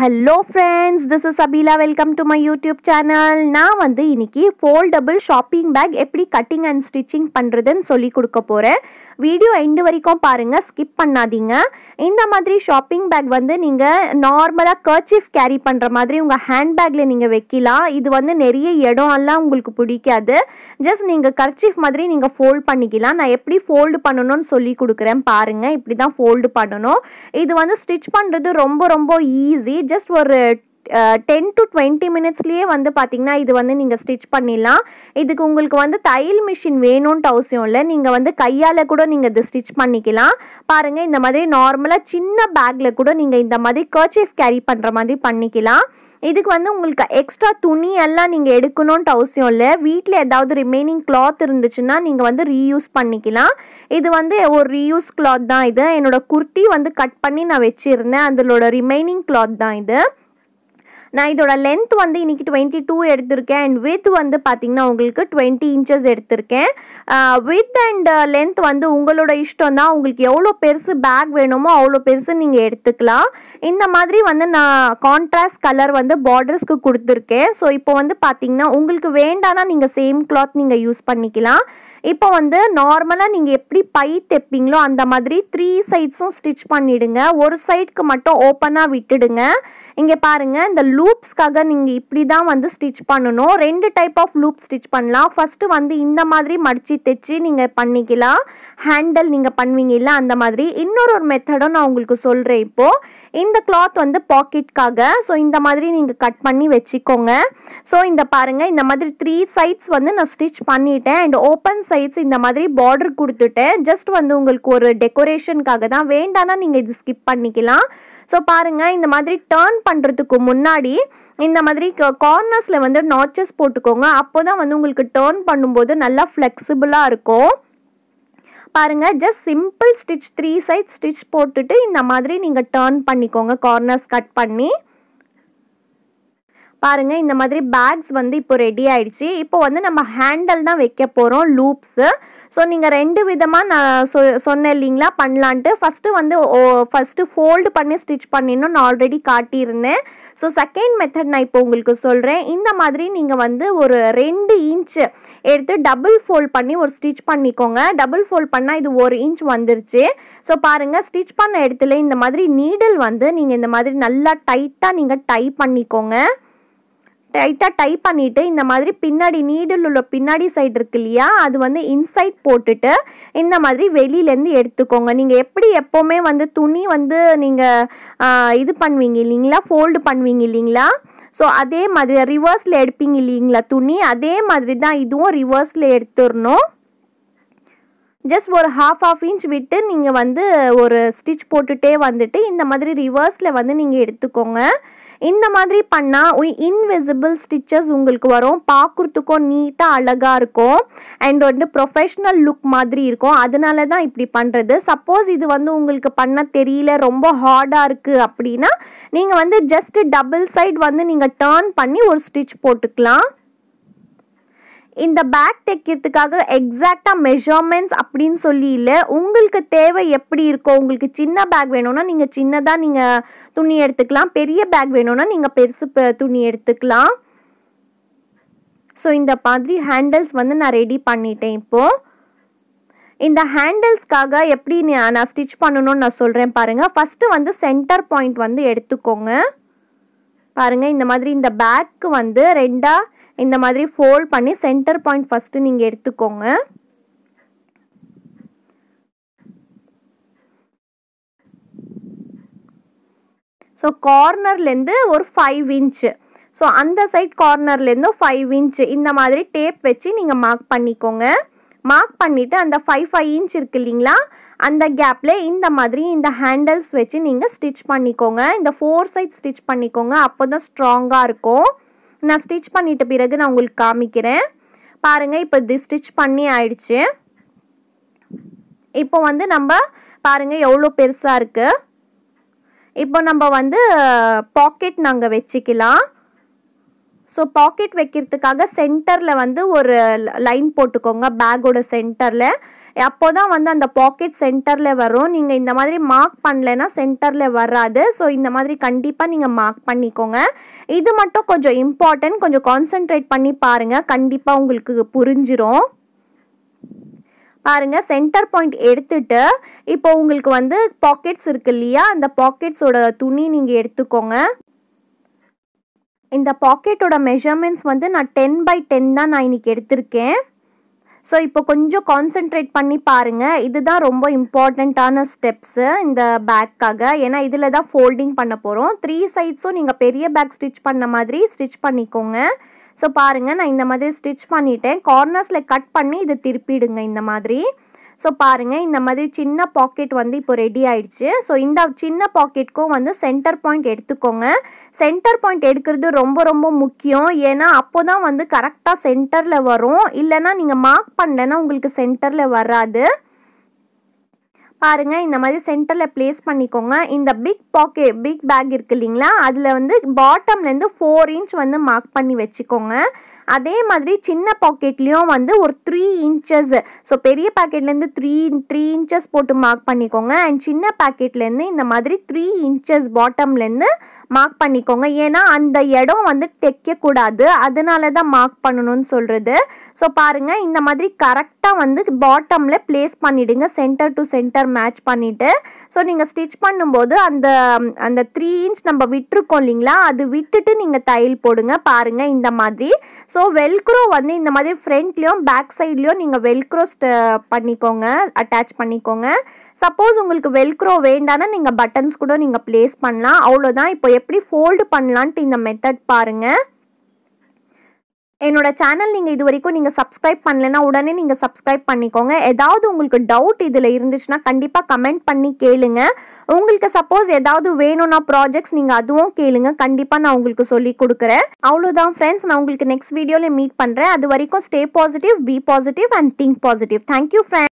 hello friends this is Abila welcome to my YouTube channel நான் வந்து இன்றைக்கி ஃபோல்டபுள் ஷாப்பிங் பேக் எப்படி கட்டிங் அண்ட் ஸ்டிச்சிங் பண்ணுறதுன்னு சொல்லி கொடுக்க போகிறேன் வீடியோ எண்டு வரைக்கும் பாருங்கள் ஸ்கிப் பண்ணாதீங்க இந்த மாதிரி ஷாப்பிங் பேக் வந்து நீங்கள் நார்மலாக கர்ச்சீஃப் கேரி பண்ணுற மாதிரி உங்கள் ஹேண்ட் பேக்கில் நீங்கள் வைக்கலாம் இது வந்து நிறைய இடம்லாம் உங்களுக்கு பிடிக்காது ஜஸ்ட் நீங்கள் கர்ச்சீஃப் மாதிரி நீங்கள் ஃபோல்ட் பண்ணிக்கலாம் நான் எப்படி ஃபோல்டு பண்ணணும்னு சொல்லி கொடுக்குறேன் பாருங்கள் இப்படி தான் ஃபோல்டு பண்ணணும் இது வந்து ஸ்டிச் பண்ணுறது ரொம்ப ரொம்ப easy just for ten to twenty மினிட்ஸ்லேயே வந்து பார்த்திங்கன்னா இது வந்து நீங்கள் ஸ்டிச் பண்ணிடலாம் இதுக்கு உங்களுக்கு வந்து தையல் மிஷின் வேணும்ன்ட்டு அவசியம் இல்லை நீங்கள் வந்து கையால் கூட நீங்கள் இது ஸ்டிச் பண்ணிக்கலாம் பாருங்கள் இந்த மாதிரி நார்மலாக சின்ன பேக்கில் கூட நீங்கள் இந்த மாதிரி கர்ச்சீஃப் கேரி பண்ணுற மாதிரி பண்ணிக்கலாம் இதுக்கு வந்து உங்களுக்கு எக்ஸ்ட்ரா துணி எல்லாம் நீங்கள் எடுக்கணும்ன்ட்டு அவசியம் இல்லை வீட்டில் ஏதாவது ரிமைனிங் கிளாத் இருந்துச்சுன்னா நீங்கள் வந்து ரீயூஸ் பண்ணிக்கலாம் இது வந்து ஒரு ரீயூஸ் கிளாத் தான் இது என்னோடய குர்த்தி வந்து கட் பண்ணி நான் வச்சுருந்தேன் அதிலோட ரிமைனிங் கிளாத் தான் இது நான் இதோட லென்த் வந்து இன்றைக்கி டுவெண்ட்டி டூ எடுத்திருக்கேன் அண்ட் வித் வந்து பார்த்திங்கன்னா உங்களுக்கு டுவெண்ட்டி இன்ச்சஸ் எடுத்திருக்கேன் வித் அண்ட் லென்த் வந்து உங்களோட இஷ்டம் தான் உங்களுக்கு எவ்வளோ பெருசு பேக் வேணுமோ அவ்வளோ பெருசு நீங்கள் எடுத்துக்கலாம் இந்த மாதிரி வந்து நான் கான்ட்ராஸ்ட் கலர் வந்து பார்டர்ஸ்க்கு கொடுத்துருக்கேன் ஸோ இப்போ வந்து பார்த்தீங்கன்னா உங்களுக்கு வேண்டானா நீங்கள் சேம் கிளாத் நீங்கள் யூஸ் பண்ணிக்கலாம் இப்போ வந்து நார்மலாக நீங்கள் எப்படி பை தைப்பீங்களோ அந்த மாதிரி த்ரீ சைட்ஸும் ஸ்டிச் பண்ணிவிடுங்க ஒரு சைடுக்கு மட்டும் ஓப்பனாக விட்டுடுங்க இங்கே பாருங்கள் இந்த லூப்ஸ்க்காக நீங்கள் இப்படி தான் வந்து ஸ்டிச் பண்ணணும் ரெண்டு டைப் ஆஃப் லூப் ஸ்டிச் பண்ணலாம் ஃபஸ்ட்டு வந்து இந்த மாதிரி மடித்து தைச்சி நீங்கள் பண்ணிக்கலாம் ஹேண்டில் நீங்கள் பண்ணுவீங்கல்ல அந்த மாதிரி இன்னொரு ஒரு மெத்தடும் நான் உங்களுக்கு சொல்கிறேன் இப்போது இந்த கிளாத் வந்து பாக்கெட்காக ஸோ இந்த மாதிரி நீங்கள் கட் பண்ணி வச்சுக்கோங்க ஸோ இந்த பாருங்கள் இந்த மாதிரி த்ரீ சைட்ஸ் வந்து நான் ஸ்டிச் பண்ணிட்டேன் அண்ட் ஓப்பன் சைட்ஸ் இந்த மாதிரி பார்டர் கொடுத்துட்டேன் ஜஸ்ட் வந்து உங்களுக்கு ஒரு டெக்கரேஷனுக்காக தான் வேண்டானா நீங்கள் இது ஸ்கிப் பண்ணிக்கலாம் ஸோ பாருங்கள் இந்த மாதிரி டேர்ன் பண்ணுறதுக்கு முன்னாடி இந்த மாதிரி கார்னர்ஸில் வந்து நாச்சஸ் போட்டுக்கோங்க அப்போ தான் வந்து உங்களுக்கு டேர்ன் பண்ணும்போது நல்லா ஃப்ளெக்சிபிளாக இருக்கும் பாருங்கள் just simple stitch three side stitch போட்டுட்டு இந்த மாதிரி நீங்கள் டேர்ன் பண்ணிக்கோங்க கார்னர்ஸ் கட் பண்ணி பாருங்கள் இந்த மாதிரி பேக்ஸ் வந்து இப்போ ரெடி ஆயிடுச்சு இப்போ வந்து நம்ம ஹேண்டல் தான் வைக்க போகிறோம் லூப்ஸு ஸோ நீங்கள் ரெண்டு விதமாக நான் சொ சொன்னேன் இல்லைங்களா பண்ணலான்ட்டு ஃபஸ்ட்டு வந்து ஃபர்ஸ்ட் ஃபோல்டு பண்ணி ஸ்டிச் பண்ணிடணும் நான் ஆல்ரெடி காட்டியிருந்தேன் ஸோ செகண்ட் மெத்தட் நான் இப்போ உங்களுக்கு சொல்கிறேன் இந்த மாதிரி நீங்கள் வந்து ஒரு ரெண்டு இன்ச் எடுத்து டபுள் ஃபோல்ட் பண்ணி ஒரு ஸ்டிச் பண்ணிக்கோங்க டபுள் ஃபோல்ட் பண்ணால் இது ஒரு இன்ச் வந்துருச்சு ஸோ பாருங்கள் ஸ்டிச் பண்ண இடத்துல இந்த மாதிரி நீடல் வந்து நீங்கள் இந்த மாதிரி நல்லா டைட்டாக நீங்கள் டை பண்ணிக்கோங்க டைட்டாக டைப் பண்ணிவிட்டு இந்த மாதிரி பின்னாடி நீடில் உள்ள பின்னாடி சைடு இருக்கு இல்லையா அது வந்து இன்சைட் போட்டுட்டு இந்த மாதிரி வெளியிலேருந்து எடுத்துக்கோங்க நீங்கள் எப்படி எப்போவுமே வந்து துணி வந்து நீங்கள் இது பண்ணுவீங்க இல்லைங்களா ஃபோல்டு பண்ணுவீங்க இல்லைங்களா ஸோ அதே மாதிரி ரிவர்ஸில் எடுப்பீங்க இல்லைங்களா துணி அதே மாதிரி தான் இதுவும் ரிவர்ஸில் எடுத்துடணும் ஜஸ்ட் ஒரு ஹாஃப் ஆஃப் இன்ச் விட்டு நீங்கள் வந்து ஒரு ஸ்டிச் போட்டுகிட்டே வந்துட்டு இந்த மாதிரி ரிவர்ஸில் வந்து நீங்கள் எடுத்துக்கோங்க இந்த மாதிரி பண்ணால் இன்விசிபிள் ஸ்டிச்சஸ் உங்களுக்கு வரும் பார்க்குறதுக்கும் நீட்டாக அழகாக இருக்கும் அண்ட் வந்து ப்ரொஃபஷ்னல் லுக் மாதிரி இருக்கும் அதனால தான் இப்படி பண்ணுறது சப்போஸ் இது வந்து உங்களுக்கு பண்ண தெரியல ரொம்ப ஹார்டாக இருக்குது அப்படின்னா நீங்கள் வந்து ஜஸ்ட் டபுள் சைட் வந்து நீங்கள் டேர்ன் பண்ணி ஒரு ஸ்டிச் போட்டுக்கலாம் இந்த பேக் தைக்கிறதுக்காக எக்ஸாக்டாக மெஷர்மெண்ட்ஸ் அப்படின்னு சொல்லி இல்லை உங்களுக்கு தேவை எப்படி இருக்கோ உங்களுக்கு சின்ன பேக் வேணும்னா நீங்கள் சின்னதாக நீங்கள் துணி எடுத்துக்கலாம் பெரிய பேக் வேணும்னா நீங்கள் பெருசு துணி எடுத்துக்கலாம் ஸோ இந்த மாதிரி ஹேண்டில்ஸ் வந்து நான் ரெடி பண்ணிட்டேன் இப்போது இந்த ஹேண்டில்ஸ்க்காக எப்படி நான் ஸ்டிச் பண்ணணும்னு நான் சொல்கிறேன் பாருங்கள் ஃபஸ்ட்டு வந்து சென்டர் பாயிண்ட் வந்து எடுத்துக்கோங்க பாருங்கள் இந்த மாதிரி இந்த பேக்கு வந்து ரெண்டாக இந்த மாதிரி ஃபோல்ட் பண்ணி சென்டர் பாயிண்ட் ஃபஸ்ட்டு நீங்கள் எடுத்துக்கோங்க ஸோ கார்னர்லேருந்து ஒரு ஃபைவ் இன்ச்சு ஸோ அந்த சைட் கார்னர்லேருந்து ஃபைவ் இன்ச்சு இந்த மாதிரி டேப் வச்சு நீங்கள் மார்க் பண்ணிக்கோங்க மார்க் பண்ணிவிட்டு அந்த ஃபைவ் ஃபைவ் இன்ச் இருக்கு இல்லைங்களா அந்த கேப்பில் இந்த மாதிரி இந்த ஹேண்டில்ஸ் வச்சு நீங்கள் ஸ்டிச் பண்ணிக்கோங்க இந்த ஃபோர் சைட் ஸ்டிச் பண்ணிக்கோங்க அப்போ தான் ஸ்ட்ராங்காக இருக்கும் நான் ஸ்டிச் பண்ணிட்ட பிறகு நான் உங்களுக்கு காமிக்கிறேன் பாருங்கள் இப்போ இது ஸ்டிச் பண்ணி ஆயிடுச்சு இப்போ வந்து நம்ம பாருங்கள் எவ்வளோ பெருசாக இருக்குது இப்போ நம்ம வந்து பாக்கெட் நாங்கள் வச்சுக்கலாம் ஸோ பாக்கெட் வைக்கிறதுக்காக சென்டரில் வந்து ஒரு லைன் போட்டுக்கோங்க பேக்கோட சென்டரில் அப்போ தான் வந்து அந்த பாக்கெட் சென்டரில் வரும் நீங்கள் இந்த மாதிரி மார்க் பண்ணலைன்னா சென்டரில் வராது ஸோ இந்த மாதிரி கண்டிப்பாக நீங்கள் மார்க் பண்ணிக்கோங்க இது மட்டும் கொஞ்சம் இம்பார்ட்டன்ட் கொஞ்சம் கான்சென்ட்ரேட் பண்ணி பாருங்கள் கண்டிப்பாக உங்களுக்கு புரிஞ்சிடும் பாருங்கள் சென்டர் பாயிண்ட் எடுத்துட்டு இப்போ உங்களுக்கு வந்து பாக்கெட்ஸ் இருக்கு இல்லையா அந்த பாக்கெட்ஸோட துணி நீங்கள் எடுத்துக்கோங்க இந்த பாக்கெட்டோட மெஷர்மெண்ட்ஸ் வந்து நான் டென் பை டென் தான் நான் இன்றைக்கி எடுத்திருக்கேன் ஸோ இப்போ கொஞ்சம் கான்சென்ட்ரேட் பண்ணி பாருங்கள் இதுதான் ரொம்ப இம்பார்ட்டண்ட்டான ஸ்டெப்ஸு இந்த பேக்காக ஏன்னா இதில் தான் ஃபோல்டிங் பண்ண போகிறோம் த்ரீ சைட்ஸும் நீங்கள் பெரிய பேக் ஸ்டிச் பண்ண மாதிரி ஸ்டிச் பண்ணிக்கோங்க ஸோ பாருங்கள் நான் இந்த மாதிரி ஸ்டிச் பண்ணிட்டேன் கார்னர்ஸில் கட் பண்ணி இதை திருப்பிடுங்க இந்த மாதிரி ஸோ பாருங்கள் இந்த மாதிரி சின்ன பாக்கெட் வந்து இப்போ ரெடி ஆயிடுச்சு ஸோ இந்த சின்ன பாக்கெட்க்கும் வந்து சென்டர் பாயிண்ட் எடுத்துக்கோங்க சென்டர் பாயிண்ட் எடுக்கிறது ரொம்ப ரொம்ப முக்கியம் ஏன்னா அப்போ தான் வந்து கரெக்டாக சென்டரில் வரும் இல்லைன்னா நீங்கள் மார்க் பண்ணலன்னா உங்களுக்கு சென்டரில் வராது பாருங்கள் இந்த மாதிரி சென்டரில் ப்ளேஸ் பண்ணிக்கோங்க இந்த பிக் பாக்கெட் பிக் பேக் இருக்குது இல்லைங்களா அதில் வந்து பாட்டம்லேருந்து ஃபோர் இன்ச் வந்து மார்க் பண்ணி வச்சுக்கோங்க அதே மாதிரி சின்ன பாக்கெட்லேயும் வந்து ஒரு த்ரீ இன்ச்சஸ் ஸோ பெரிய பாக்கெட்லேருந்து த்ரீ த்ரீ இன்ச்சஸ் போட்டு மார்க் பண்ணிக்கோங்க அண்ட் சின்ன பாக்கெட்லேருந்து இந்த மாதிரி த்ரீ இன்ச்சஸ் பாட்டம்லேருந்து மார்க் பண்ணிக்கோங்க ஏன்னா அந்த இடம் வந்து தைக்கக்கூடாது அதனால தான் மார்க் பண்ணணும்னு சொல்கிறது ஸோ பாருங்கள் இந்த மாதிரி கரெக்டாக வந்து பாட்டமில் ப்ளேஸ் பண்ணிவிடுங்க சென்டர் டு சென்டர் மேட்ச் பண்ணிவிட்டு ஸோ நீங்கள் ஸ்டிச் பண்ணும்போது அந்த அந்த த்ரீ இன்ச் நம்ம விட்டுருக்கோம் இல்லைங்களா அது விட்டுட்டு நீங்கள் தையல் போடுங்க பாருங்கள் இந்த மாதிரி ஸோ வெல்க்ரோ வந்து இந்த மாதிரி ஃப்ரண்ட்லேயும் பேக் சைட்லேயும் நீங்கள் வெல்க்ரோ பண்ணிக்கோங்க அட்டாச் பண்ணிக்கோங்க சப்போஸ் உங்களுக்கு வெல்க்ரோ வேண்டானா நீங்கள் பட்டன்ஸ் கூட நீங்கள் ப்ளேஸ் பண்ணலாம் அவ்வளோதான் இப்போ எப்படி ஃபோல்டு பண்ணலான்ட்டு இந்த மெத்தட் பாருங்கள் என்னோட சேனல் நீங்கள் இது வரைக்கும் நீங்கள் சப்ஸ்கிரைப் பண்ணலைன்னா உடனே நீங்கள் சப்ஸ்கிரைப் பண்ணிக்கோங்க ஏதாவது உங்களுக்கு டவுட் இதில் இருந்துச்சுன்னா கண்டிப்பாக கமெண்ட் பண்ணி கேளுங்க உங்களுக்கு சப்போஸ் ஏதாவது வேணும்னா ப்ராஜெக்ட்ஸ் நீங்கள் அதுவும் கேளுங்க கண்டிப்பாக நான் உங்களுக்கு சொல்லி கொடுக்குறேன் அவ்வளோதான் ஃப்ரெண்ட்ஸ் நான் உங்களுக்கு நெக்ஸ்ட் வீடியோவில் மீட் பண்ணுறேன் அது வரைக்கும் stay positive be positive and think positive thank you friends